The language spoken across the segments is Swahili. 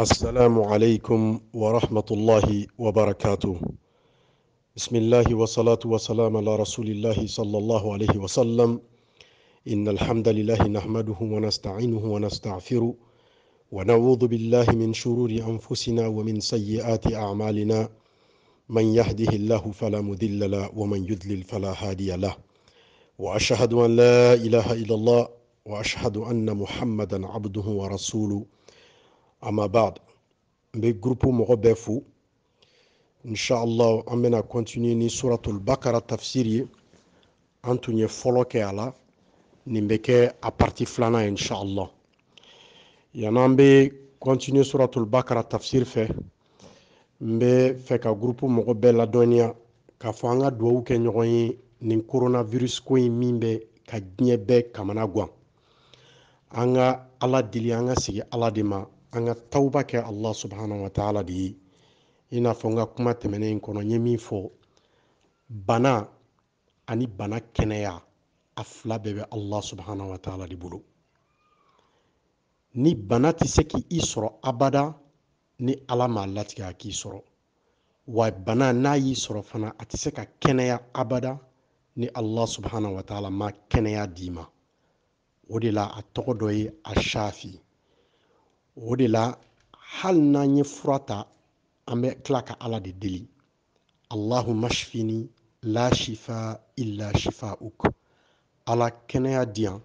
السلام عليكم ورحمة الله وبركاته بسم الله والصلاة والسلام على رسول الله صلى الله عليه وسلم إن الحمد لله نحمده ونستعينه ونستغفره ونعوذ بالله من شرور أنفسنا ومن سيئات أعمالنا من يهده الله فلا مذل له ومن يذلل فلا هادي له وأشهد أن لا إله إلا الله وأشهد أن محمدا عبده ورسوله Amabad. n bɛ gurupu mɔgɔ bɛɛ fo inshallah an bɛna continue ni suratul bakara tafsiri ye an tun ye fɔlɔ kɛ a la nin bɛ kɛ a parti filanan inshallah yan'an bɛ continue suratul bakara tafsiri fɛ n bɛ fɛ ka gurupu mɔgɔ bɛɛ ladɔniya k'a fɔ an ka dugawu kɛ ɲɔgɔn ye nin coronavirus ko in min bɛ ka diɲɛ bɛɛ kamana gan an ka ala deli an ka sigi ala de ma an ka tawba kɛ allah subhanahu wa ta'ala de ye i n'a fɔ n ka kuma tɛmɛnen kɔnɔ n ye min fɔ bana ani bana kɛnɛya a fila bɛɛ bɛ allah subhanahu wa ta'ala de bolo ni bana tɛ se k'i sɔrɔ abada ni ala m'a latigɛ a k'i sɔrɔ wa bana n'a y'i sɔrɔ fana a tɛ se ka kɛnɛya abada ni allah subhanahu wa ta'ala ma kɛnɛya d'i ma o de la a tɔgɔ dɔ ye a shafi o de la hali n'an ye fura ta an bɛ tila ka ala de deli alahu mashfini la shifa illa shifa uk ala kɛnɛya di yan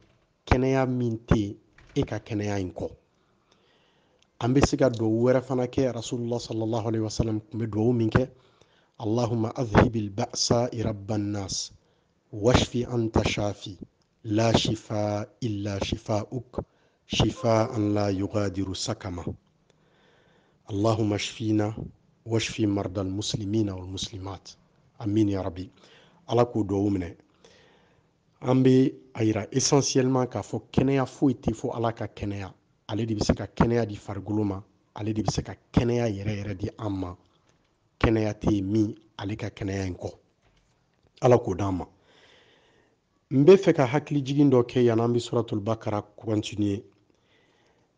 kɛnɛya min tɛ e ka kɛnɛya in kɔ an bɛ se ka duwawu wɛrɛ fana kɛ rasulullah sallallahu alaihi wasallam tun bɛ duwawu min kɛ اللهم أذهب البأس رب الناس واشف أنت شافي لا شفاء إلا شفاؤك شفاء لا يغادر سكما اللهم اشفينا واشفي مرضى المسلمين والمسلمات امين يا ربي ala k'o duwawu minɛ an bɛ a yira essentiellement k'a fɔ kɛnɛya foyi tɛ fɔ ala ka kɛnɛya ale de bɛ se ka kɛnɛya di farikolo ma ale de bɛ se ka kɛnɛya yɛrɛ yɛrɛ di an ma kɛnɛya tɛ yen min ale ka kɛnɛya in kɔ ala k'o d'an ma n bɛ fɛ ka hakili dɔ kɛ yan an bɛ suratul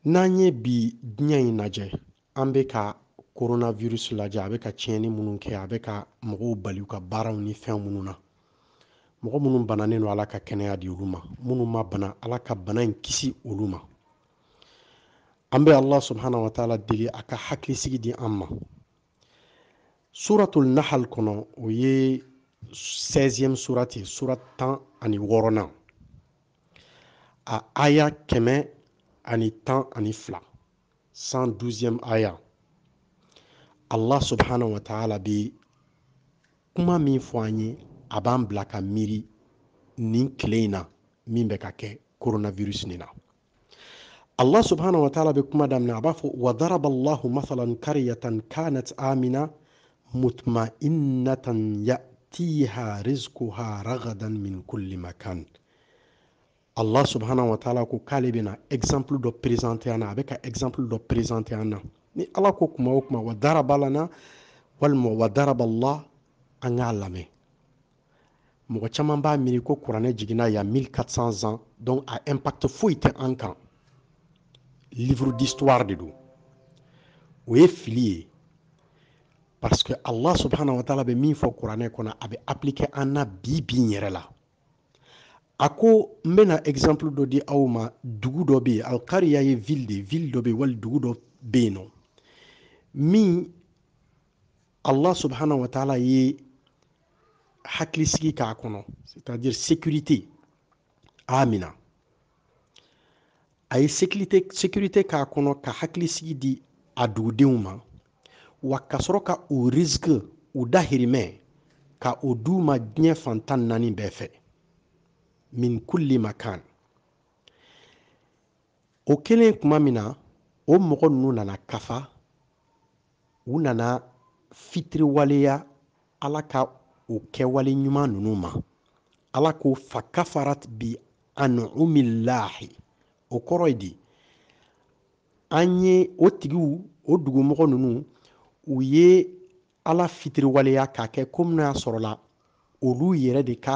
n'an ye bi diɲɛ in lajɛ an bɛ ka coronavirus lajɛ a bɛ ka tiɲɛni minnu kɛ a bɛ ka mɔgɔw bali u ka baaraw ni fɛn minnu na mɔgɔ minnu bananen don ala ka kɛnɛya di olu ma minnu ma bana ala ka bana in kisi olu ma an bɛ ala subahana wa taala deli a ka hakilisigi di an ma suratul nahal kɔnɔ o ye 16 surati sura tan ani wɔɔrɔnan a aya kɛmɛ ani tan ani fila san duziyɛmu aya allah subhanahu wa ta'ala bɛ kuma min fɔ an ye a b'an bila ka miiri nin tile in na min bɛ ka kɛ coronavirus nin na allah subhanahu wa ta'ala bɛ kuma daminɛ a b'a fɔ wa daraba allahu mathalan qaryatan kanat amina mutma'innatan ya'tiha rizquha ragadan min kulli makan Allah subhanahu wa taala ko k'ale bɛna exemple do présenter ana avec exemple do présenter ana ni Ala ko kuma o kuma wa daraba lana mu wa daraba Allah an k'a lamɛn mɔgɔ b'a miiri ko kuranɛ jigina ya 1400 ans donc a impact foyi tɛ en kan livre d'histoire de don o parce que Allah subhanahu wa taala be mi fo kuranɛ kɔnɔ a bɛ appliquer an na bi bi a ko n bɛna exemple dɔ di aw ma dugu dɔ bɛ yen alikariya ye ville de ye ville dɔ bɛ yen wali dugu dɔ bɛ yen nɔ min allah subhana wataala taala ye hakilisigi k'a kɔnɔ c'est à dire sécurité a a ye sécurité k'a kɔnɔ ka hakilisigi di a dugudenw ma wa ka sɔrɔ ka o risque o dahirimɛ ka o d'u ma diɲɛ fantan naani bɛɛ fɛ min kulli makan o kelen kuma min na o mɔgɔ nunu nana kafa u nana fitiriwaleya ala ka o kɛwale ɲuman ninnu ma ala ko fa kafarat bi anumilahi o kɔrɔ ye di an ye o tigiw o dugumɔgɔ nunu u ye ala fitiriwaleya k'a kɛ komi n'a sɔrɔla olu yɛrɛ de ka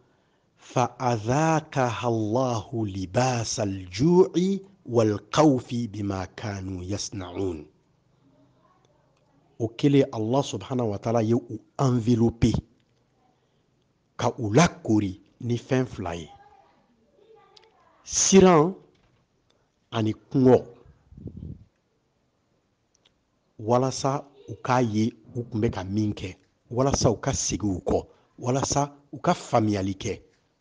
فأذاقها الله لباس الجوع والخوف بما كانوا يصنعون okele allah subhanahu wa taala ye u enveloppe ka u lakori ni fɛn fila ye siran ani kungɔ walasa u k'a ye u tun bɛ ka min kɛ walasa u ka segin u kɔ walasa u ka faamuyali kɛ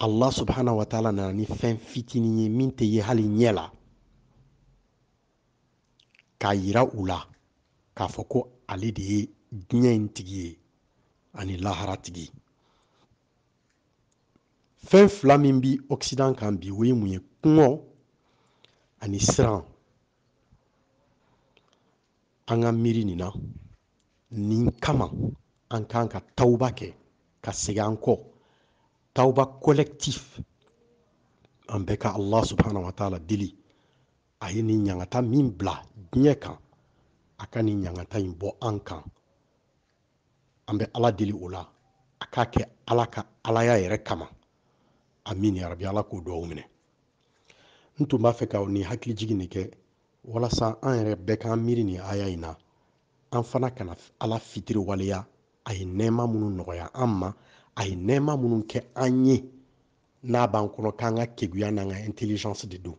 allah subhanahu wa taala nana ni fɛn fitini ye min tɛ ye hali ɲɛ la k'a yira u la k'a fɔ ko ale de ye diɲɛ in tigi ye ani lahara tigi fɛn fila min bi ɔkisidan kan bi o ye mun ye kungɔ ani siran an ka miiri nin na nin kama an kan ka tawuba kɛ ka segin an kɔ tawba collectif an bɛɛ ka allah subhanahu wa taala deli a ye nin ɲagata min bila diɲɛ kan a ka nin ɲagata in bɔ an kan an bɛ ala deli o la a k'a kɛ ala ka alaya yɛrɛ kama amin ya rabi ala k'o duwawu minɛ n tun b'a fɛ ka nin hakili jigin nin kɛ walasa an yɛrɛ bɛɛ k'an miiri nin aya in na an fana kana ala fitiri waleya a ye nɛɛma minnu nɔgɔya an ma a ye nɛɛma minnu kɛ an ye n'a b'an kɔnɔ k'an ka kegunya n'an ka intelligence de don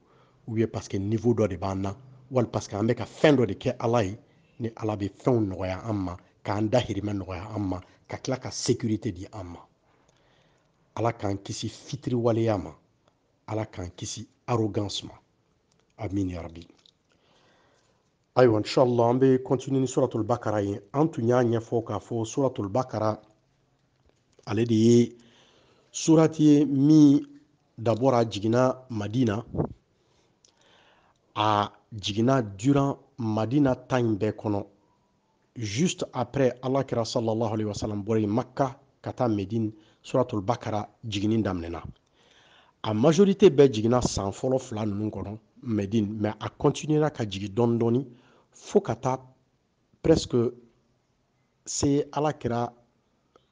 ou bien parce que niveau dɔ de b'an na wali parce que an bɛ ka fɛn dɔ de kɛ Ala ye ni Ala bɛ fɛnw nɔgɔya an ma k'an dahirimɛ nɔgɔya an ma ka tila ka sécurité di an ma Ala k'an kisi fitiriwaleya ma Ala k'an kisi arrogance ma amin ya rabi ayiwa inshallah an bɛ continuer ni suratul bakara ye an tun y'a ɲɛfɔ k'a fɔ suratul bakara ale de ye surati ye min dabɔra jiginna madina a jiginna durant madina time bɛɛ juste après alakira sallallahu alaihi wasallam bɔra yen makka ka taa medine suratul bakara jiginni daminɛna a majorité bɛɛ jiginna sans fɔlɔ fila ninnu medine mais a continuera ka jigin dondoni fo ka taa presque se alakira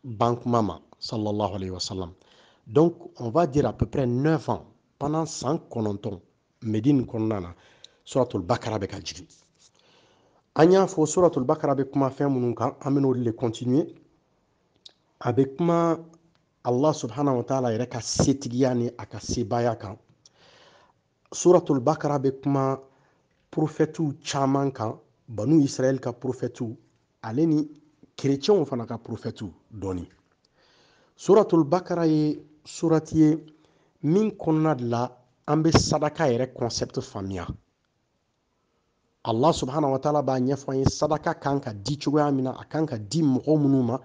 Bank Mama, sallallahu alayhi wa sallam donc on va dire à peu près 9 ans pendant san kɔnɔntɔn medine kɔnɔna suratul bakara bɛ ka jigin an suratul bakara bɛ kuma fɛn minnu kan an le continuer avec ma allah subhanahu wa ta'ala yɛrɛ a sept ni a ka kan suratul bakara bɛ kuma prophetu caman kan banu Israël, ka prophetu aleni aleni. kerecɛnw fana ka profɛtiw dɔɔni suratul bakara ye surati ye min kɔnɔna de la an bɛ sadaka yɛrɛ concept faamuya allah subhanahu wa taala b'a ɲɛfɔ an ye sadaka kan ka di cogoya min na a kan ka di mɔgɔ minnu ma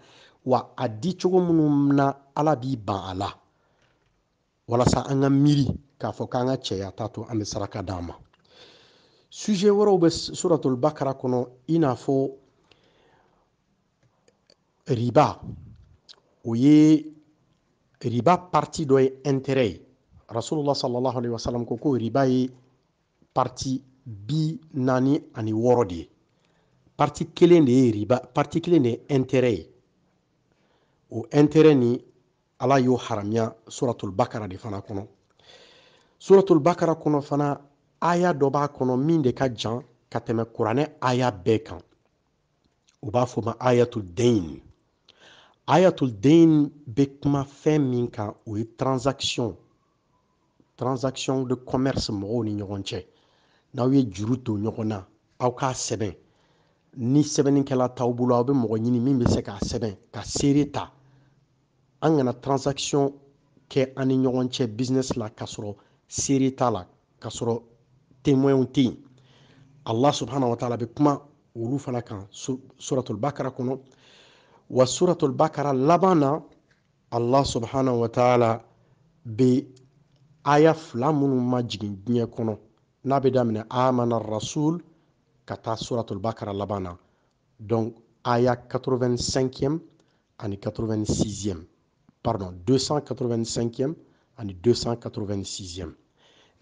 wa a di cogo minnu na ala b'i ban a la walasa an ka miiri k'a fɔ k'an ka cɛya t'a to an bɛ saraka d'an ma sujet wɛrɛw bɛ suratul bakara kɔnɔ i n'a fɔ riba o ye riba parti dɔ ye intérêt ye rasulula salallahu alaihi wasalam ko ko riba ye parti bi naani ani wɔrɔ de ye parti kelen de ye riba parti kelen de ye intérêt ye o intérêt ni ala y'o haramiya suratul de fana kɔnɔ suratul kɔnɔ fana aya dɔ b'a kɔnɔ min de ka jan ka tɛmɛ kuranɛ aya bɛɛ kan u b'a fɔ ma ayatul dain Ayatul bɛ kuma fɛn min kan o ye transaction transaction de commerce mɔgɔw ni ɲɔgɔn cɛ n'aw ye juru to ɲɔgɔn na aw k'a ni sɛbɛnnikɛla t'aw bolo aw bɛ mɔgɔ ɲini min bɛ se k'a ka seere ta an kana transaction ke an ni business la k'a sɔrɔ seere t'a la k'a sɔrɔ témoins tɛ yen Allah subhanahu wa bɛ kuma olu fana kan suratul bakara kɔnɔ وسورة البقرة لبنا الله سبحانه وتعالى بآية فلامون مجن جنيكونا نبي دامنا آمن الرسول كتا سورة البقرة لبنا دون آية 85 أني 86 pardon 285e en 286e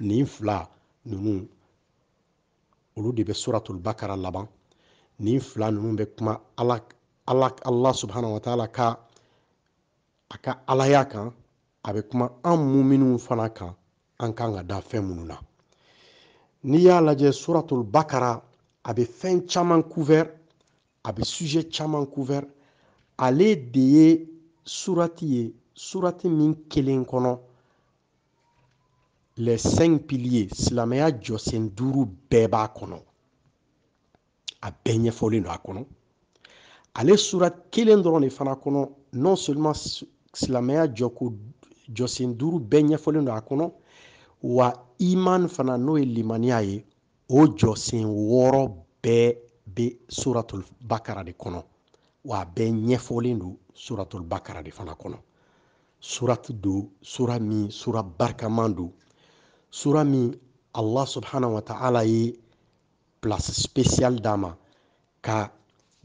ninfla nunu olu de be suratul bakara laban ninfla nunu be kuma alak allah, allah subhanahu wa taala ka a ka alaya kan a bɛ kuma an muminw fana kan an kan ka da fɛn minnu na n'i y'a lajɛ suratul bakara a bɛ fɛn caman couvert a be sujet caman couvert ale de ye surati ye surati min kelen kɔnɔ les cinq piliers silamɛya jɔsen duuru bɛɛ b'a kɔnɔ a bɛɛ ɲɛfɔlen don a kɔnɔ ale sura kelen dɔrɔn de fana kɔnɔ non seulement silamɛya jɔko jɔsen duuru bɛɛ ɲɛfɔlen don a kɔnɔ wa iman fana n'o ye limaniya ye o jɔsen wɔɔrɔ bɛɛ bɛ suratul bakara de kɔnɔ wa a bɛɛ ɲɛfɔlen don suratul bakara de fana kɔnɔ suratu don sura min sura barikaman don sura min allah subhanahu wa ta'ala ye place spéciale d'a ma ka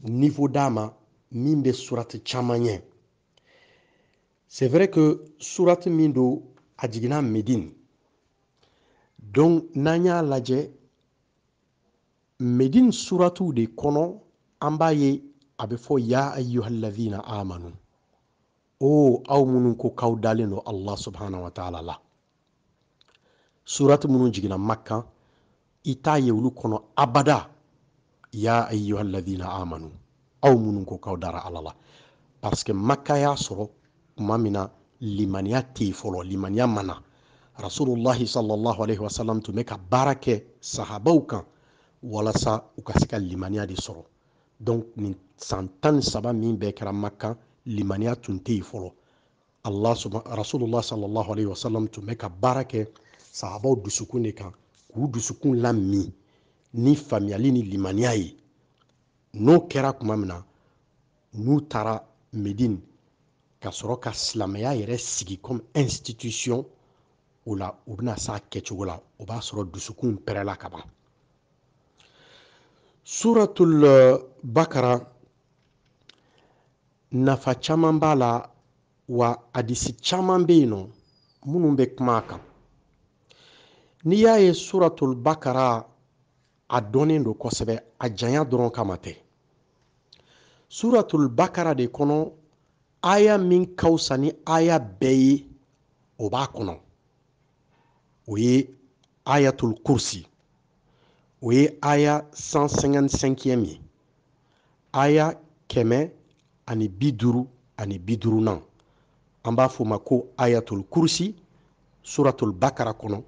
niveau dama min bɛ surati c'est vrai que sourate mindo a Médine donc nanya y'a medine Médine de kono ambaye, ye ya amanu o aw minnu ko k'aw Allah subhanahu wa ta'ala la Surat minnu jigina Makan i ita ye abada ya ayyuhalladhina amanu aw minnu ko kaw dara alala la makka y'a sɔrɔ kuma min na limaniya tɛ fɔlɔ limaniya mana na rasulillahi alaihi wasallam tun bɛ ka baara kɛ sahabaw kan walasa u ka se ka limaniya de sɔrɔ donc nin san tan ni saba min bɛɛ kɛra makka limaniya tun tɛ fɔlɔ allah suba alaihi wasallam tun bɛ ka baara kɛ sahabaw dusukun de kan k'u dusukun lamin ni famiyali ni limaniya ye n'o kɛra kuma min na n'u taara medine ka sɔrɔ ka silamaya yɛrɛ sigi comme institution o la u bena s'a kɛcogo la o b'a sɔrɔ dusukun pɛrɛla ka ban suratul euh, bakara nafa caaman b'a la wa adisi caman be yen nɔ minnu bɛ kuma a kan n'i y'a ye suratul bakara a dɔnnen don kosɛbɛ a janya dɔrɔn suratul bakara de kono aya min kausani aya bɛɛ ye o b'a kɔnɔ o ayatul kursi o aya 155 ye aya kemé ani biduru ani bi an b'a ayatul kursi suratul bakara kono.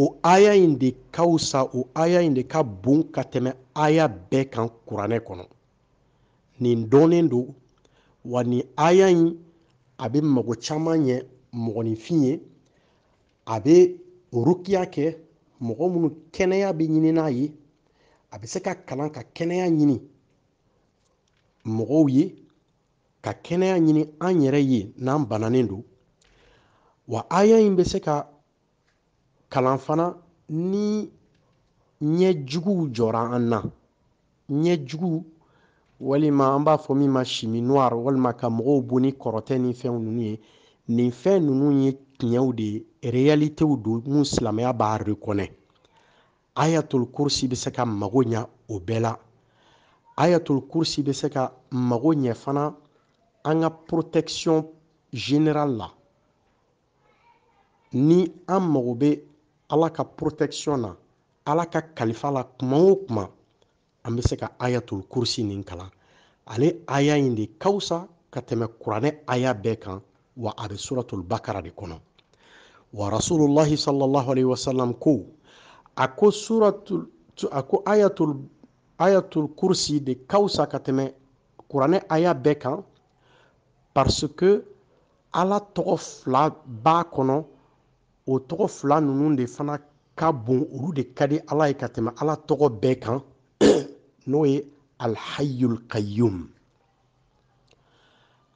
o aya in de ka sa o aya in de ka bon ka tɛmɛ aya bɛɛ kan kuranɛ kɔnɔ nin dɔnnen don wa nin aya in a bɛ mago caman ɲɛ mɔgɔninfin ye a bɛ rukiya kɛ mɔgɔ minnu kɛnɛya bɛ ɲini n'a ye a bɛ se ka kalan ka kɛnɛya ɲini mɔgɔw ye ka kɛnɛya ɲini an yɛrɛ ye n'an bananen don wa aya in bɛ se ka kalan fana ni ɲɛjuguw jɔra an na ɲɛjugu walima an b'a fɔ min ma simi noir walima ka mɔgɔw bo ni kɔrɔtɛ ni fɛn nunu ye nin fɛn ninnu ye tiɲɛw de réalitéw do mun silamɛya b'a reconnaît ayatul kursi bɛ se ka mago ɲa o bɛɛ la ayatul kursi bɛ se ka mago ɲɛ fana an ka protection générale la ni an mago bɛ ala ka protection na ala ka kalifa la kuma o kuma an bɛ se ka ayatul kursi nin kalan ale aya in de kausa ka tɛmɛ kuranɛ aya bɛɛ kan wa a bɛ suratul bakara de kɔnɔ wa rasulullahi sallallahu alaihi wasallam ko a ko suratul a ko ayatul ayatul kursi de kausa ka tɛmɛ kuranɛ aya bɛɛ kan parce que ala tɔgɔ fila b'a kɔnɔ o tɔgɔ fila de fana ka bon de ka di ala ye ka tɛmɛ ala tɔgɔ bɛɛ kan n'o kayum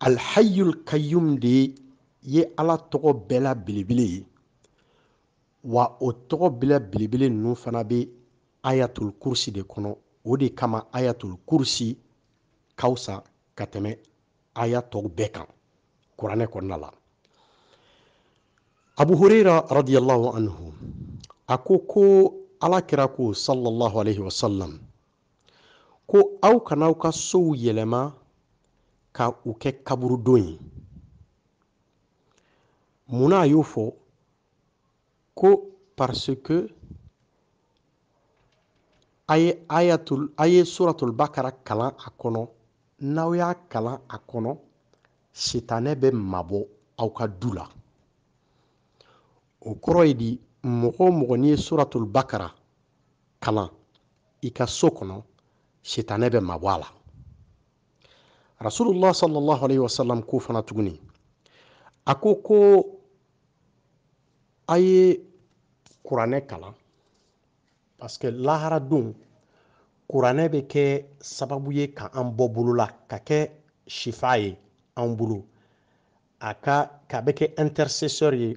alhayul kayum de ye ala tɔgɔ bela la belebele wa o tɔgɔ bɛɛ belebele ninnu fana ayatul kursi de Kono o de kama ayatul kursi kausa kateme ka tɛmɛ aya tɔw abu huraira radiyallahu anhu a ko ko alakira ko sallallahu alaihi wasallam ko aw kana aw ka sow yɛlɛma ka u kɛ kaburudon ye munna a y'o fɔ ko parce que a ye ayatul a ye suratul bakara kalan a kɔnɔ n'aw y'a kalan a kɔnɔ sitanɛ bɛ mabɔ aw ka du la o kɔrɔ ye di mɔgɔ o mɔgɔ n'i ye suratul bakara kalan i ka so kɔnɔ sitanɛ bɛ mabɔ a la rasulullah sallallahu alaihi wasallam ko fana tuguni a ko ko a ye kuranɛ kalan parce laharadon kuranɛ bɛ kɛ sababu ye ka an bɔ bolola ka kɛ sifa ye an bolo a ka k'a bɛ kɛ intercesseur ye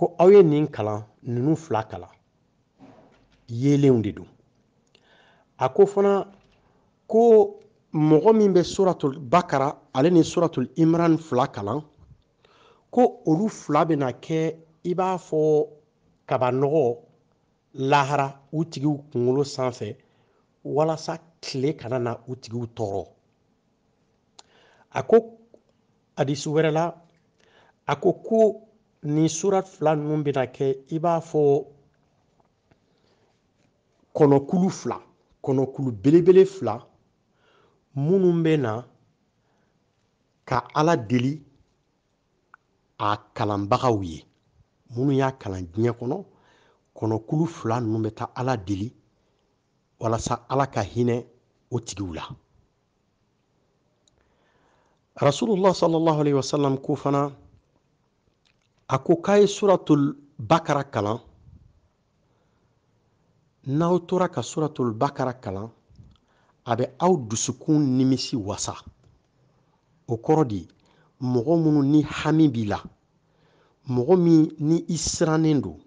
ko aw ye nin kalan nunu fila kalan yeelenw de don a ko fana ko mɔgɔ min bɛ suratul bakara ale ni suratul imran fila kalan ko olu fila bɛna kɛ i b'a fɔ kabanɔgɔ lahara u tigiw kunkolo sanfɛ walasa tile kana na u tigiw tɔɔrɔ a ko adisu wɛrɛ la a ko ko ni surat fila ninnu bena kɛ i b'a fɔ kɔnɔkulu fila kɔnɔkulu belebele fila minnu bɛ na ka ala deli a kalanbagaw ye minnu y'a kalan diɲɛ kɔnɔ kɔnɔkulu fila ninnu bɛ ta ala deli walasa ala ka hinɛ o tigiw la rasulullah sallallahu alaihi wasallam ko fana a ko k'a ye suratul bakara kalan n'aw tora ka suratul bakara kalan a bɛ aw dusukun nimisi wasa o kɔrɔ de mɔgɔ minnu ni hami b'i la mɔgɔ min ni i sirannen don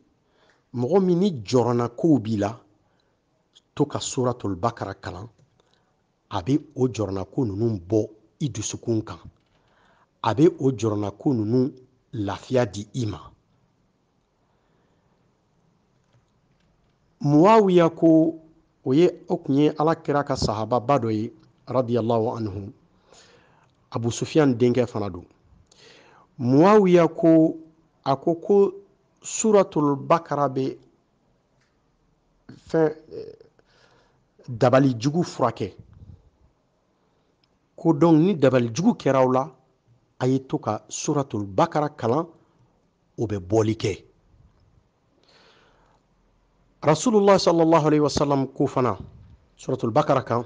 mɔgɔ min ni jɔrɔnakow b'i la to ka suratul bakara kalan a bɛ o ko ninnu bɔ i dusukun kan a bɛ o jɔrɔnako ninnu lafiya di i ma muawiya ko o ye o kun ye ala kira ka sahababa dɔ ye radiyallahu anhu abu sufiyan denkɛ fana don muawiya ko a ko ko suratul bakara bɛ fɛn eh, dabalijugu furakɛ ko dɔnku ni dabalijugu kɛra aw la a tuka suratul bakara kalan o bolike kɛ rasulullah sallallahu alaihi wasallam kufana fana suratul bakara kan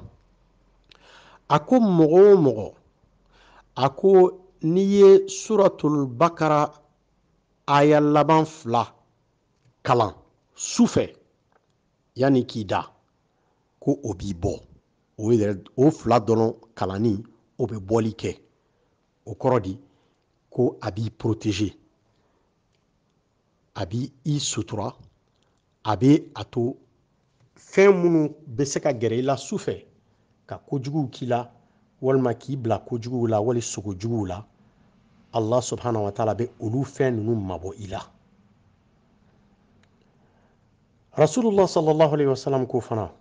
a ko mɔgɔ o mɔgɔ a ko n'i ye suratul bakara aya laban fila kalan sufɛ yani k'i da ko o b'i bɔ o fila dɔrɔn kalani o bɛ bɔli kɛ o kɔrɔ ko abi protéger abi i sutura a ato a la su ka kojuguw k'i la walima k'i la wali la allah subhanahu wa ta'ala be olu fɛn ninnu mabo ila rasulullah sallallahu alaihi wasallam ko fana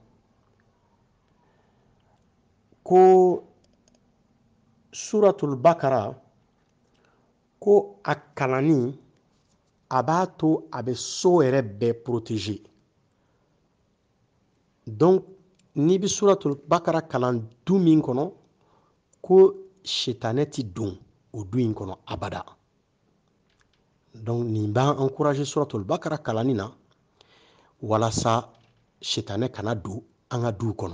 ko suratul bakara ko akalani abato a b'a protégé donc n'i bɛ suratul bakara kalan du min ko sitanɛ ti don o du abada donc ni b'an encourager suratul bakara kalanina na walasa sitanɛ kana don an ka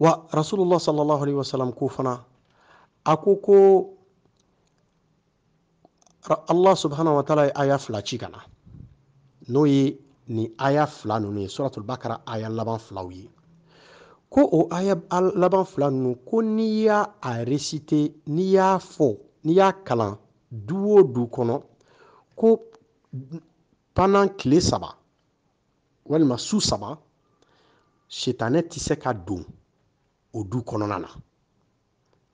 wa rasulullah sallallahu alaihi wasallam ko fana ko allah subhanahu wa taala aya fila ci ka ni n'o ye aya fila ninnu ni suratul bakara aya laban filaw ye ko o aya laban fila ninnu ko niya a recite niya fo niya kalan du kono du ko panan kle saba walima su saba shetanet tɛ se ka don o du kono nana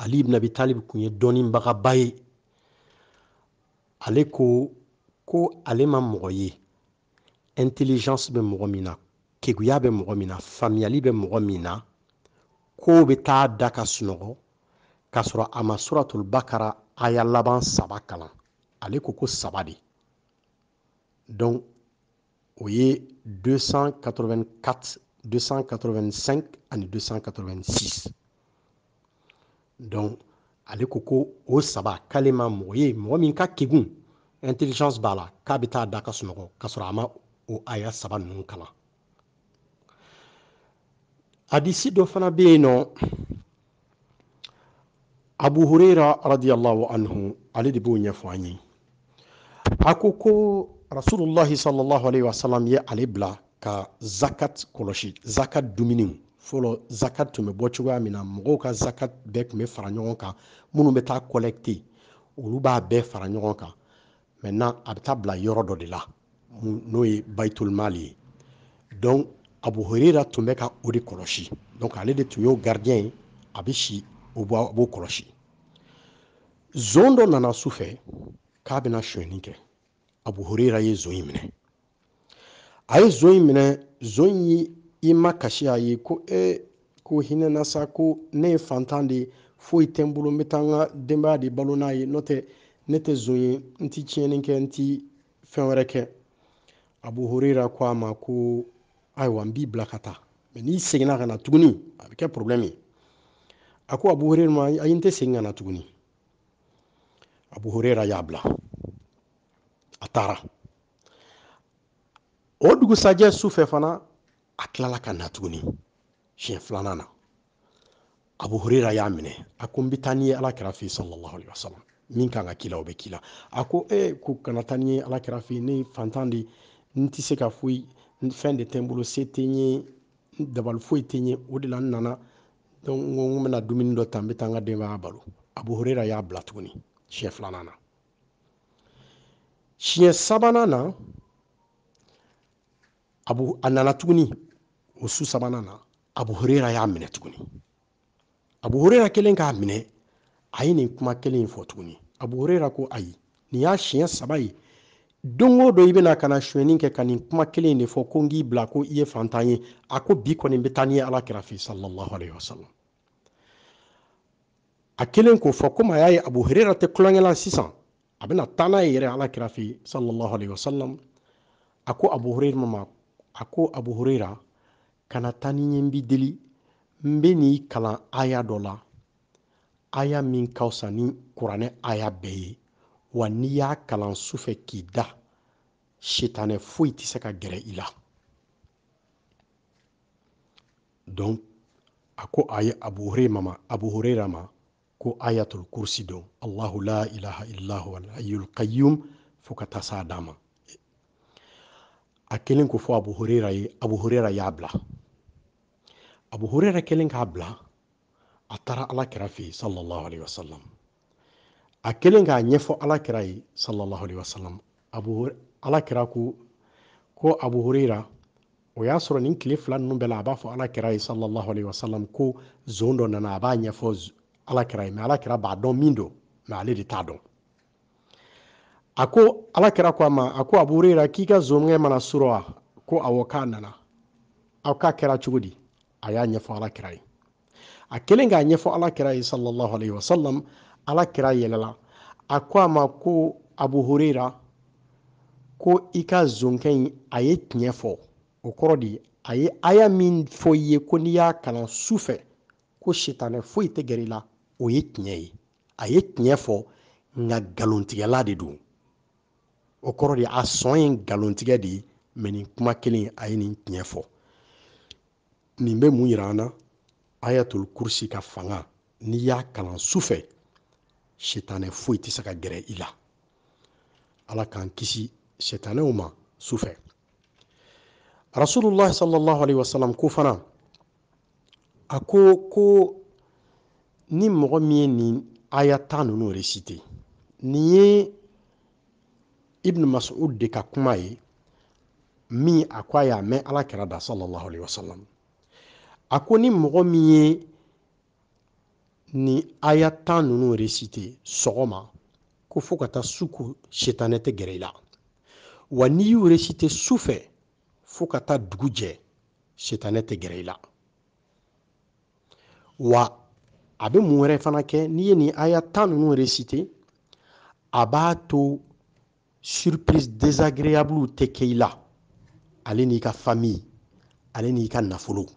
ali ibn abi talib kun ye dɔnnibagaba ye ale ko ko ale ma mɔgɔ ye intelligence bɛ mɔgɔ min na keguya bɛ mɔgɔ min na faamuyali bɛ mɔgɔ min na kow bɛ taa da ka sunɔgɔ k'a sɔrɔ a ma suratul bakara aya laban saba kalan ale ko ko saba de donc o ye 284 285 ani 286 Donc, Ali Koko, o saba k'ale ma mɔgɔ ye mɔgɔ ka intelligence bala, kabita k'a bɛ taa da o aya saba ninnu kalan hadisi dɔ fana bɛ abu hurera radiyallahu anhu ale de b'o ɲɛfɔ an ye a ko ko sallallahu alaihi wasallam ye ale ka zakat kɔlɔsi zakat dumuniw Fɔlɔ zakat tun bɛ bɔ cogoya min na mɔgɔw ka zakat bɛɛ tun bɛ fara ɲɔgɔn kan minnu bɛ taa kɔlɛte olu b'a bɛɛ fara ɲɔgɔn kan mɛ n a bɛ taa bila yɔrɔ dɔ de la n'o ye bayitolima ye a bɔ hra tun bɛ ka o de kɔlɔsi ale de tun y'o gardien ye a bɛ si o b'o kɔlɔsi z dɔ nana su k'a bɛna sonyni kɛ a bɔ hra ye zo in minɛ a ye zo in minɛ ye i e, ma kasi a ye ko e ko hinɛ na sa ko ne ye fantan de foyi tɛ n bolo n bɛ taa n ka denbaya de balo n'a ye n'o tɛ ne tɛ zon ye n ti tiɲɛni kɛ n ti fɛn wɛrɛ kɛ abu horera ko a ma ko ayiwa n b'i bila ka taa mɛ n'i seginna ka na tuguni a bɛ kɛ porobilɛmu ye a ko abu horera ma ayi n tɛ segin ka na tuguni abu horera y'a bila a taara o dugusajɛ sufɛ fana a tilala ka na tuguni siɲɛ filanan na abu hurera y'a minɛ a ko n bɛ taa n'i ye ala kɛra fɛ yen sallallahu alaihi wasallam min kan ka k'i la o bɛ k'i la a ko ee ko kana taa n'i ye ala kɛra fɛ yen ne ye fantan de ye n tɛ se ka foyi fɛn de tɛ n bolo se tɛ n ye dabali foyi tɛ n ye o de la n nana donc n ko n bɛna dumuni dɔ ta n bɛ taa n ka denbaya balo abu hurera y'a bila tuguni siɲɛ filanan na siɲɛ sabanan na abu a nana tuguni o su sabanan na abu hurera y'a minɛ tuguni abu kelen k'a minɛ a ye nin kuma kelen fɔ tuguni abu ko ayi nin y'a siɲɛ saba ye don o don i bɛna ka na sonyani kɛ ka nin kuma kelen de fɔ ko n k'i bila ko i ye fantan ye a ko bi kɔni bɛ taa n'i ye ala fɛ sallallahu alaihi wasallam a kelen k'o fɔ komi a y'a ye abu tɛ kulonkɛ la sisan a bɛna taa n'a ye yɛrɛ ala fɛ sallallahu alaihi wasallam a ko abu ma a ko abu kana taa ni n ye n b'i deli n bɛ n'i kalan aya dɔ la aya min ka fisa ni kuranɛ aya bɛɛ ye wa n'i y'a kalan sufɛ fɛ k'i da sitanɛ foyi tɛ se ka gɛrɛ i la donc a ko a ye abu hurema ma abu hurera ma ko ayatul kursi don alahu la ilaha illahu alhayul qayyum fo ka taa s'a dan ma a kelen ko fɔ abu hurera ye abu hurera y'a bila abu hurera kelen k'a bila a taara ala kira fɛ yen sallallahu alaihi wasallam a kelen k'a ɲɛfɔ ala kira ye sallallahu alaihi sallam abu ala kira ko ko abu hurera o y'a sɔrɔ nin tile fila ninnu bɛɛ la a b'a fɔ ala kira ye sallallahu alaihi wasallam ko zon dɔ nana a b'a ɲɛfɔ ala kira ye mɛ ala kira b'a dɔn min don mɛ ale de t'a dɔn a ko ala kira ko a ma a ko abu hurera k'i ka zonkɛ mana surɔ wa ko awɔ k'a nana aw k'a kɛra cogo di a y'a ɲɛfɔ ala kira ye a kelen k'a ɲɛfɔ ala kira ye sallallahu alaihi wasallam ala kira yɛlɛla a ko a ma ko abu hurera ko i ka zonkɛ in a ye tiɲɛ fɔ o kɔrɔ de a ye aya min fɔ i ye ko n'i y'a kalan sufɛ ko sitanɛ foyi tɛ gɛrɛ la o ye tiɲɛ ye a ye tiɲɛ fɔ nka galontigɛla de don o kɔrɔ de a sɔn ye galontigɛ de ye mɛ nin kuma kelen a ye nin tiɲɛ fɔ nin bɛ mun yira an na ayatul kursi ka fanga n'i y'a kalan sufɛ fɛ sitanɛ foyi tɛ se ka gɛrɛ i la ala k'an kisi sitanɛw ma sufɛ fɛ rasulullah sallallahu alaihi wasallam ko fana a ko ko ni mɔgɔ min ye nin aya tan ninnu resite nin ye ibn mas'ud de ka kuma ye min a ko a y'a mɛn ala kɛra da sallallahu alaihi wasallam a ko ni mɔgɔ min ye ni aya tan nunu resite sɔgɔma ko fo ka taa su ko sitanɛ tɛ gɛrɛ i la wa n'i y'u resite su fɛ fo ka taa dugu jɛ sitanɛ tɛ gɛrɛ i la wa a bɛ mun wɛrɛ fana kɛ n'i ye nin aya tan nunu resite a b'a to surprise désagréable tɛ kɛ i la ale n'i ka famille ale n'i ka nafolo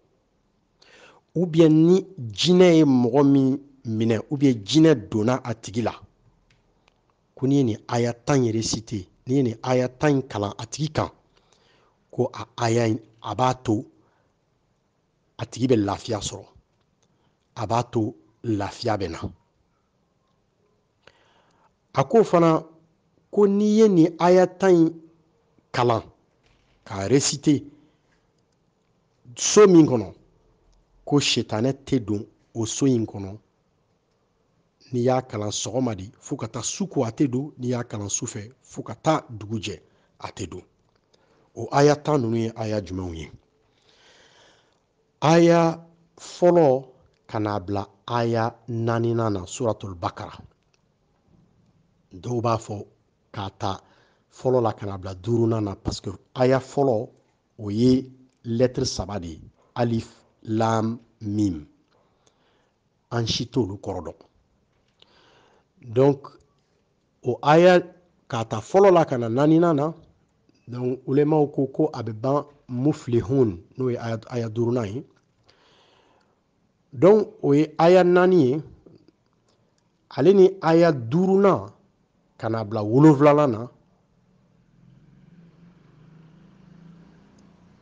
u biyɛn ni jinɛ ye mɔgɔ min minɛ u biyɛn jinɛ donna a tigi la ko n'i ye nin aya tan in resite n'i ye nin aya tan in kalan a tigi kan ko a aya in a b'a to a tigi bɛ lafiya sɔrɔ a b'a to lafiya bɛ na a ko fana ko n'i ye nin aya tan in kalan k'a resite so min kɔnɔ ko sitanɛ tɛ don o so in kɔnɔ n'i y'a kalan sɔgɔma de fo ka taa su ko a tɛ don n'i y'a kalan su fɛ fo ka taa dugu jɛ a tɛ don o aya tan ninnu ye aya jumɛnw ye aya fɔlɔ ka n'a bila aya naaninan na suratul bakara dɔw b'a fɔ k'a ta fɔlɔ la ka na bila duurunan na que aya fɔlɔ o ye lɛtiri saba de ye alif lam mim en chito t'olu donc au aya kata folo la ka donc ulema ko a ban muflihun n'o e aya, aya durunai e. donc o e aya naani ye aya duruna kana bla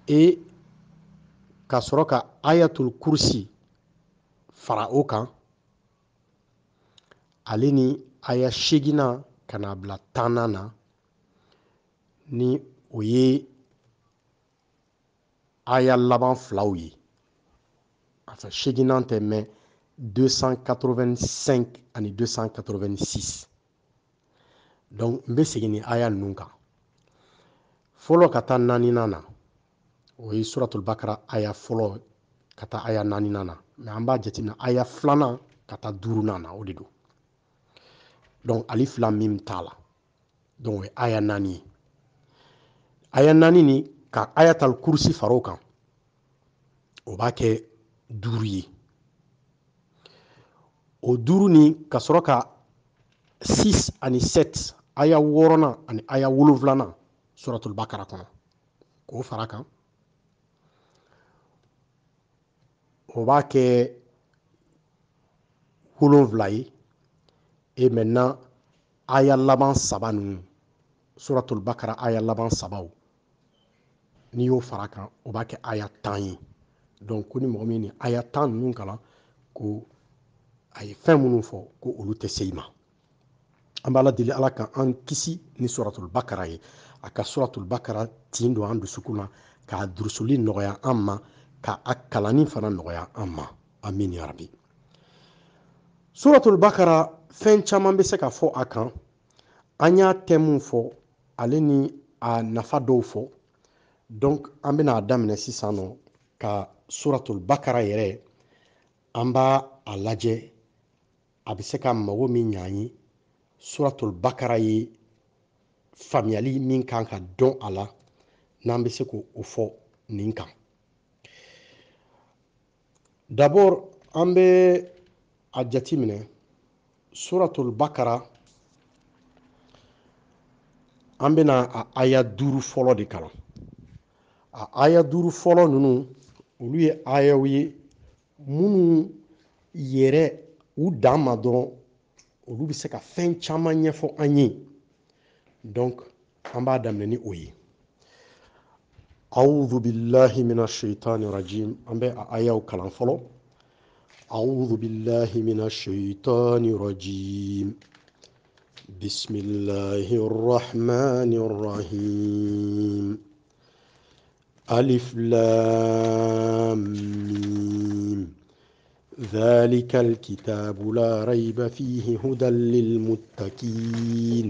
et ka sɔrɔ ka ayatul kursi fara o kan ale ni aya segina ka n'a bila tannan na ni o ye aya laban filaw ye a segina tɛ mɛn 285 ani 286 donc n bɛ segi ni aya ninnu kan fɔlɔ ka taa naaninan na o ye suratul bakara aya fɔlɔ ka taa aya naaninan na mɛ an b'a jateminɛ aya filanan ka taa duurunan na o de don donc ali fila min t'a la donc o ye aya naani ye aya naani nin ka ayatal kurusi fara kan o b'a kɛ duuru ye o duuru ni ka sɔrɔ ka 6 ani 7 aya wɔɔrɔnan ani aya wolonfilanan suratul bakara kɔnɔ k'o fara kan o b'a kɛ wolonfila ye et maintenant aya laban saba ninnu suratul bakara aya laban sabaw n'i y'o fara kan o b'a kɛ aya tan ye donc ko ni mɔgɔ min ni aya tan ninnu kalan ko a ye fɛn minnu fɔ ko olu tɛ se ma an b'ala deli ala kan an kisi ni suratul bakara ye a ka suratul bakara tin do an dusukun na k'a durusuli nɔgɔya an ma ka a fana nɔgɔya an ma amin ya rabi suratul bakara fɛn caman bɛ se ka fɔ a kan an y'a tɛmu fɔ ale ni a nafa dɔw fɔ donc an bɛna a daminɛ sisan nɔ ka suratul bakara yɛrɛ an b'a a lajɛ a bɛ se ka mago min ɲa ye suratul bakara ye faamuyali min kan ka dɔn a la n'an bɛ se k'o fɔ nin kan d'abord an bɛ a jati minɛ suratul bakara an bɛna a aya duuru fɔlɔ de kalan a aya duuru fɔlɔ ninnu olu ye ayaw ye minnu yɛrɛ u dan ma dɔrɔn olu bɛ se ka fɛn caman ɲɛfɔ an ye donc an b'a daminɛ ni o ye أعوذ بالله من الشيطان الرجيم أم أيو كلام فلو أعوذ بالله من الشيطان الرجيم بسم الله الرحمن الرحيم ألف لام ميم ذلك الكتاب لا ريب فيه هدى للمتقين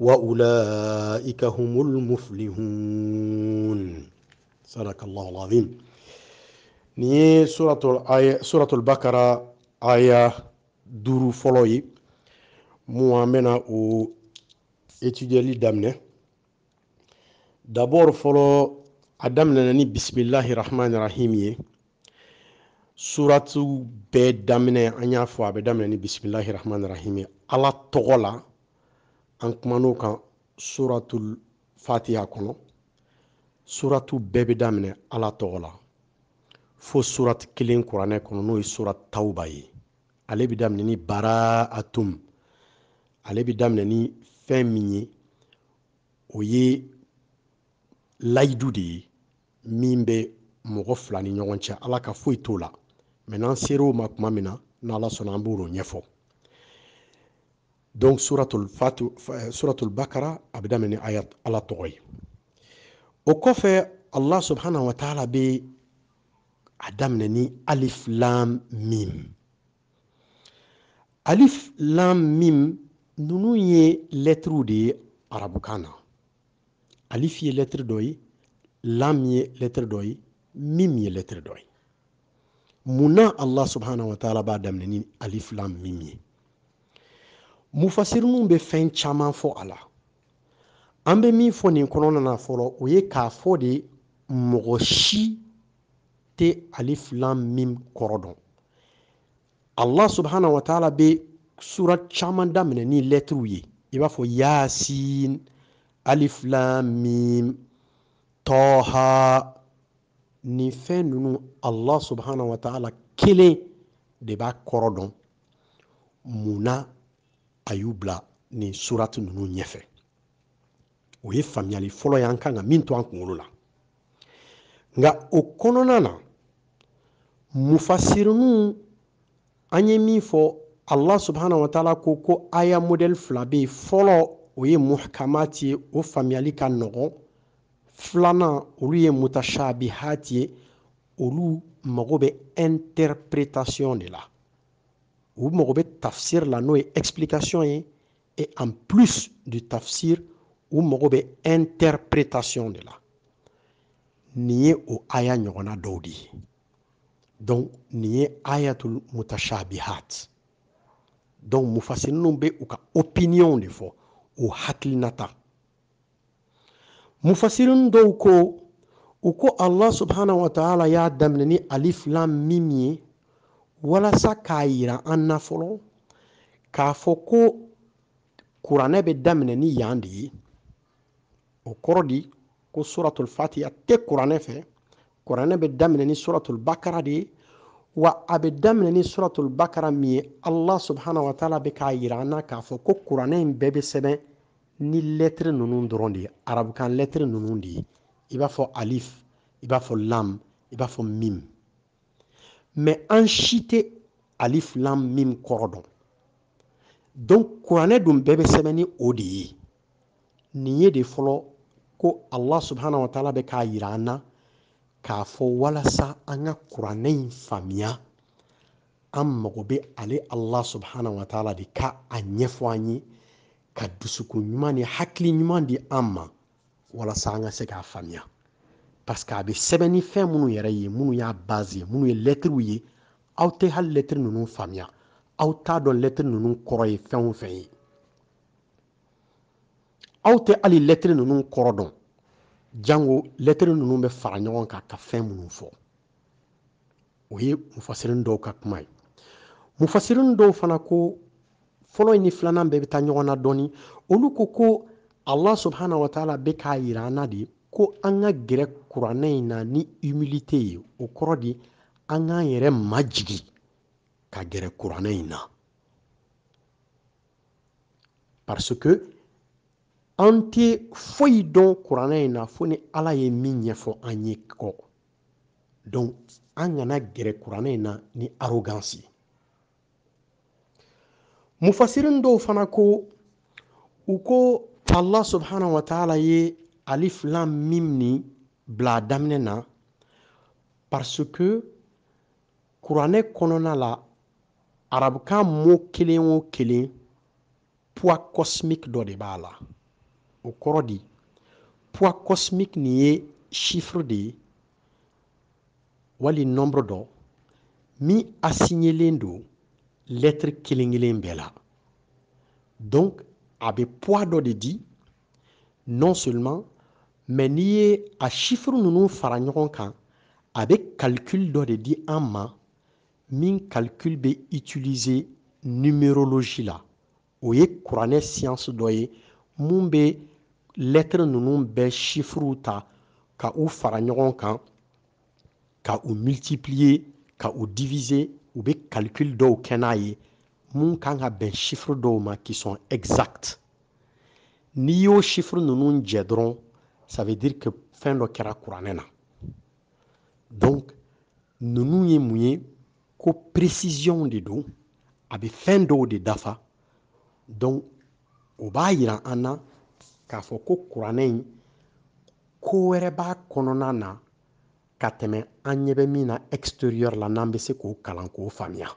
waulaika humul muflihun. Sadakallahu alazim. Ni ye suratul aya suratul aya duuru fɔlɔ yi mun an bɛna o etudiyali daminɛ dabord fɔlɔ a daminɛna ni bisimilahi rahmani rahim ye suratu bɛɛ daminɛ an y'a fɔ a bɛ daminɛ ni bisimilahi rahmani rahim ye ala tɔgɔ la an kuman'o kan suratul fatiha kɔnɔ suratu bɛɛ bɛ daminɛ ala tɔgɔ la fo surati kelen kuranɛ kɔnɔ n'o ye surat tawba ye ale bɛ daminɛ ni baraatum ale bɛ daminɛ ni fɛn min ye o ye layidu de ye min bɛ mɔgɔ fila ni ɲɔgɔn cɛ ala ka foyi t'o la mɛ n'an ser'o ma tuma min na n'ala sɔnna an b'o ɲɛfɔ دونك سورة الفاتو سورة البقرة أبدا من آية الله طوي وكوفة الله سبحانه وتعالى بي أدم نني ألف لام ميم ألف لام ميم نونو يي لترو دي عربوكانا ألف يي لتر دوي لام يي لتر دوي ميم يي لتر دوي منا الله سبحانه وتعالى بعد من ألف لام ميم يي mufasirinw bɛ fɛn caman fɔ a la an bɛ min fɔ nin kɔnɔna na fɔlɔ o ye k'a fɔ de mɔgɔ si tɛ alif lam min kɔrɔ dɔn allah subhanahu wa ta'ala bɛ sura caman daminɛ ni lɛtiriw ye i b'a fɔ yasin alif lam mim tɔha nin fɛn ninnu allah subhanahu wa ta'ala kelen de b'a kɔrɔ dɔn munna a y'u bila nin surati ninnu ɲɛfɛ o ye faamuyali fɔlɔ y'an kan ka min to an kunkolo la nka o kɔnɔna na mufasirinu an ye min fɔ allah subhana wa taala ko ko aya modɛli fila bɛ yen fɔlɔ o ye muhakamati ye o faamuyali ka nɔgɔ filanan olu ye mutashabihati ye olu mago bɛ interprétation de la ou mago tafsir la noue explication hein. et en plus du tafsir ou mago interprétation de la Nié ou aya ɲɔgɔnna dɔw donc nié ayatul mutashabihat donc mufasininw nombe ou ka opinion de fɔ Ou hatlinata mufasirin dɔw ko ouko ko Allah subhanahu wa taala y'a daminɛ alif lam mimie. walasa k'a yira an na fɔlɔ k'a fɔ ko kuranɛ bɛ daminɛ ni yan de ye o kɔrɔ di ko suratul fatiha tɛ kuranɛ fɛ kuranɛ bɛ daminɛ ni suratul bakara de ye wa a bɛ daminɛ ni suratul bakara min ye allah subhanahu wa taala bɛ k'a yira an na k'a fɔ ko kuranɛ in bɛɛ bɛ sɛbɛn ni lɛtiri ninnu dɔrɔn de ye arabukan lɛtiri ninnu de ye i b'a fɔ alif i b'a fɔ lam i b'a fɔ mim mɛ an si tɛ ali min kɔrɔ dɔn dɔn kuranɛ dun bɛɛ bɛ sɛbɛn ni o de ye nin ye de fɔlɔ ko ala subahana wa taala bɛ k'a yira an na k'a fɔ walasa an ka kuranɛ in faamuya an mago bɛ ale ala subahana wa taala de ka a ɲɛfɔ an ye ka dusukun ɲuman ni hakili ɲuman di an ma walasa an ka se k'a faamuya parce que a bɛ sɛbɛn ni fɛn minnu yɛrɛ ye minnu y'a base ye minnu ye lɛtiriw ye aw tɛ hali lɛtiri ninnu faamuya aw t'a dɔn lɛtiri ninnu kɔrɔ ye fɛn o fɛn ye aw tɛ hali lɛtiri ninnu kɔrɔ dɔn jango lɛtiri ninnu bɛ fara ɲɔgɔn kan ka fɛn minnu fɔ o ye mufasirin dɔw ka kuma ye mufasirin dɔw fana ko fɔlɔ ni filanan bɛɛ bɛ taa ɲɔgɔn na dɔɔnin olu ko ko ala subahana wa taala bɛ k'a yira an na de ko an ka gɛrɛ kuranɛ in na ni humilité ye o kɔrɔ de an k'an yɛrɛ majigi ka gɛrɛ kuranɛ in na parce que an tɛ foyi dɔn kuranɛ in na fo ni ala ye min ɲɛfɔ an ye kɔ donc an kana gɛrɛ kuranɛ in na ni arrogance ye mufasirin dɔw fana ko u ko Allah subahana wa taala ye alif lam mim ni Parce que... daminɛ na pariseke kuranɛ la arabukan mo kelen o kelen poids cosmique dɔ de b'a la o di poids cosmique nié chiffre de ou wali nombre dɔ min assigné... don lettre kelen donc a poids dɔ de di non seulement mais ni a chiffr non non farany ronkan avec calcul d'ordi di en main min calcul be utiliser numérologie là oué le coranais science doy mumbé lettre non non be ta, ka o farany ronkan ka o multiplier ka o diviser ou be calcul do kenai mun kan be chiffre do ma qui sont exacts, ni o chiffre non non jedron ça veut dire que fin dɔ kera kuranɛ donc nous nous mun ko précision de do, avec fin fɛn de dafa donc au b'a yira an na k'a fɔ ko kuranɛ in ko ka tɛmɛ an ɲɛ bɛ min na extérieur la n'an bɛ se k'o kalan k'o faamuya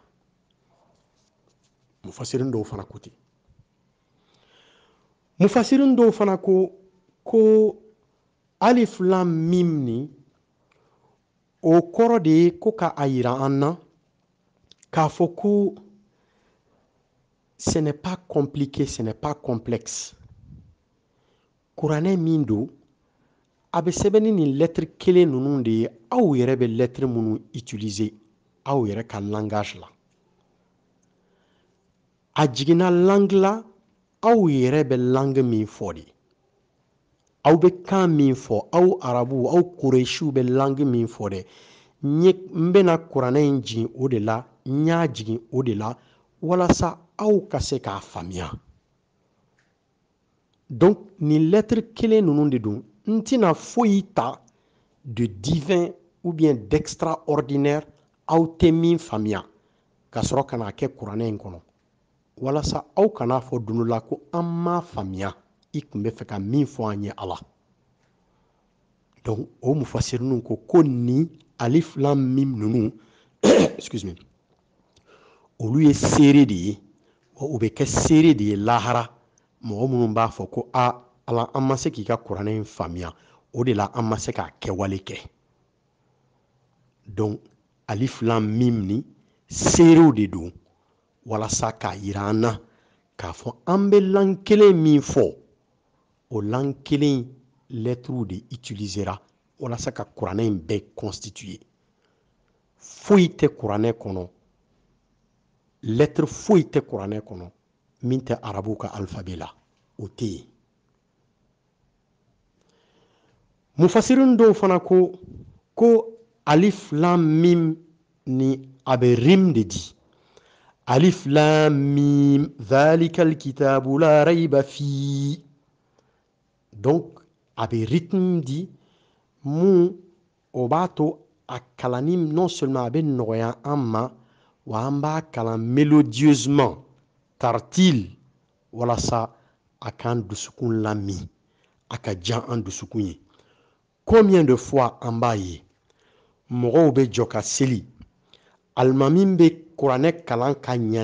mufasirin dɔw fana ko ten mufasirin dɔw fana ko ko alif lam mim Ni. o kɔrɔ de ye ko ka a ce n'est pas compliqué ce n'est pas complexe kuranɛ min abe a bɛ ni nin lɛtiri kelen ninnu de ye aw yɛrɛ bɛ lɛtiri minnu ka langage la a jiginna langue la aw yɛrɛ bɛ min aw bɛ kan min fɔ aw arabu aw kuresiw bɛ langi min fɔ dɛ n bɛna kuranɛ in jigin o de la n y'a jigin o de la walasa aw ka se k'a faamuya donk nin lɛtiri kelen ninnu de don n tɛna foyi ta de divin ou bien d'extraordinaire aw tɛ min faamuya ka sɔrɔ ka n'a kɛ kuranɛ in kɔnɔ walasa aw kan'a fɔ dunula la ko an m'a faamuya i kun bɛ fɛ ka min fɔ an ye ala la o mufasirinu ko ko nin ali fila min ninnu olu ye seere de ye wa u bɛ kɛ seere de ye lahara mɔgɔ minnu b'a fɔ ko a ala an ma se k'i ka kuranɛ in faamuya o de la an ma se k'a kɛwale kɛ dɔn ali fila min ni seerew de don walasa k'a yira an na k'a fɔ an bɛ lan kelen min fɔ o lan kelen lɛtiriw de itilisera walasa ka kuranɛ in bɛɛ kɔnstituye foyi tɛ kuranɛ kɔnɔ lɛtiri foyi tɛ kuranɛ kɔnɔ min tɛ arabuw ka fana ko ko alif lam mim ni a de di alif lam mim zalikal kitabu la raiba fi donc abe ritmi, rythme di mu non seulement a bɛ nɔgɔya an ma wa mélodieusement tartil walasa a k'an dusukun lamin a ka an combien de fois an b'a ye mɔgɔw bɛ jɔ ka seli alimami bɛ kuranɛ kalan ka ɲa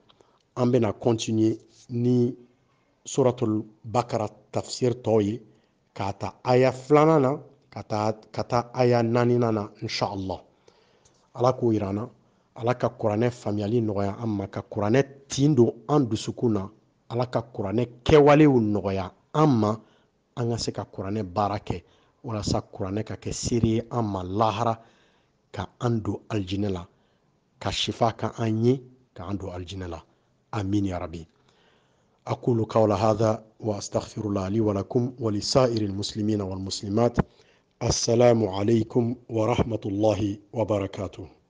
an bena kɔntinye ni suratul bakara tafsir tɔw ye k'a ta aya filanan na ka ta aya naaninan na insha allah ala k'o yira ala ka kuranɛ faamuyali nɔgɔya an ma ka kuranɛ tin don an dusukun na ala ka kuranɛ kɛwalew nɔgɔya an ma an ka se ka kuranɛ baara kɛ walasa kuranɛ ka kɛ seereye an ma lahara ka an don alijinɛ la ka sifa ka an ye ka an don alijinɛ la آمين يا ربي أقول قول هذا وأستغفر الله لي ولكم ولسائر المسلمين والمسلمات السلام عليكم ورحمة الله وبركاته